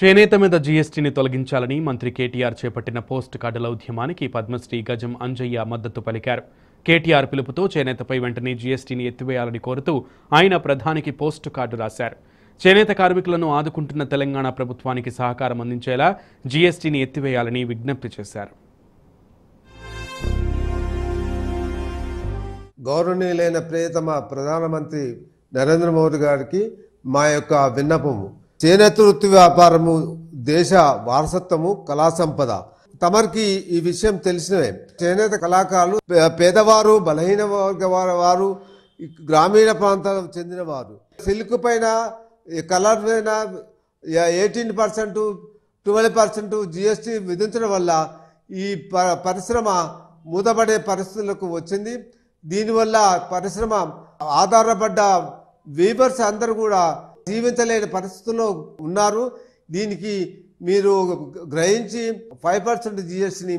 చేనేత మీద జీఎస్టీని తొలగించాలని మంత్రి కేటీఆర్ చేపట్టిన పోస్ట్ కార్డుల ఉద్యమానికి పద్మశ్రీ గజం అంజయ్య మద్దతు పలికారు కేటీఆర్ పిలుపుతో చేనేతపై వెంటనే జీఎస్టీని ఎత్తివేయాలని కోరుతూ ఆయన ప్రధానికి పోస్ట్ కార్డు రాశారు చేనేత కార్మికులను ఆదుకుంటున్న తెలంగాణ ప్రభుత్వానికి సహకారం అందించేలా జీఎస్టీని ఎత్తివేయాలని విజ్ఞప్తి చేశారు గౌరవనీయులైన ప్రియతమ ప్రధానమంత్రి నరేంద్ర మోదీ గారికి మా యొక్క విన్నపము చేనేత వృత్తి వ్యాపారము దేశ వారసత్వము కళా సంపద తమరికి ఈ విషయం తెలిసినవే చేనేత కళాకారులు పేదవారు బలహీన వర్గ వారు గ్రామీణ ప్రాంతాలకు చెందినవారు సిల్క్ పైన కలర్ పైన eighteen percent twelve percent GST విధించడం వల్ల ఈ పరిశ్రమ మూతపడే పరిస్థితులకు వచ్చింది దీనివల్ల పరిశ్రమ ఆధారపడ్డ వీవర్స్ అందరూ కూడా జీవించలేని పరిస్థితుల్లో ఉన్నారు దీనికి మీరు గ్రహించి ఫైవ్ పర్సెంట్ జిఎస్టిని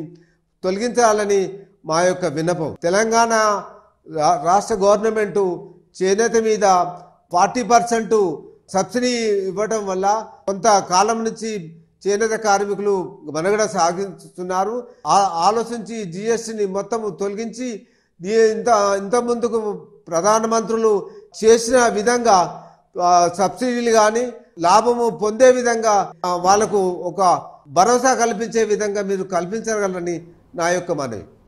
తొలగించాలని మా యొక్క విన్నపం తెలంగాణ రాష్ట్ర గవర్నమెంటు చేనేత మీద ఫార్టీ పర్సెంట్ సబ్సిడీ ఇవ్వడం వల్ల కొంత కాలం నుంచి చేనేత కార్మికులు మనగడ సాగిస్తున్నారు ఆలోచించి జిఎస్టిని మొత్తం తొలగించి ఇంత ఇంత ముందుకు ప్రధానమంత్రులు చేసిన విధంగా సబ్సిడీలు కానీ లాభము పొందే విధంగా వాళ్లకు ఒక భరోసా కల్పించే విధంగా మీరు కల్పించగలరని నా యొక్క మనవి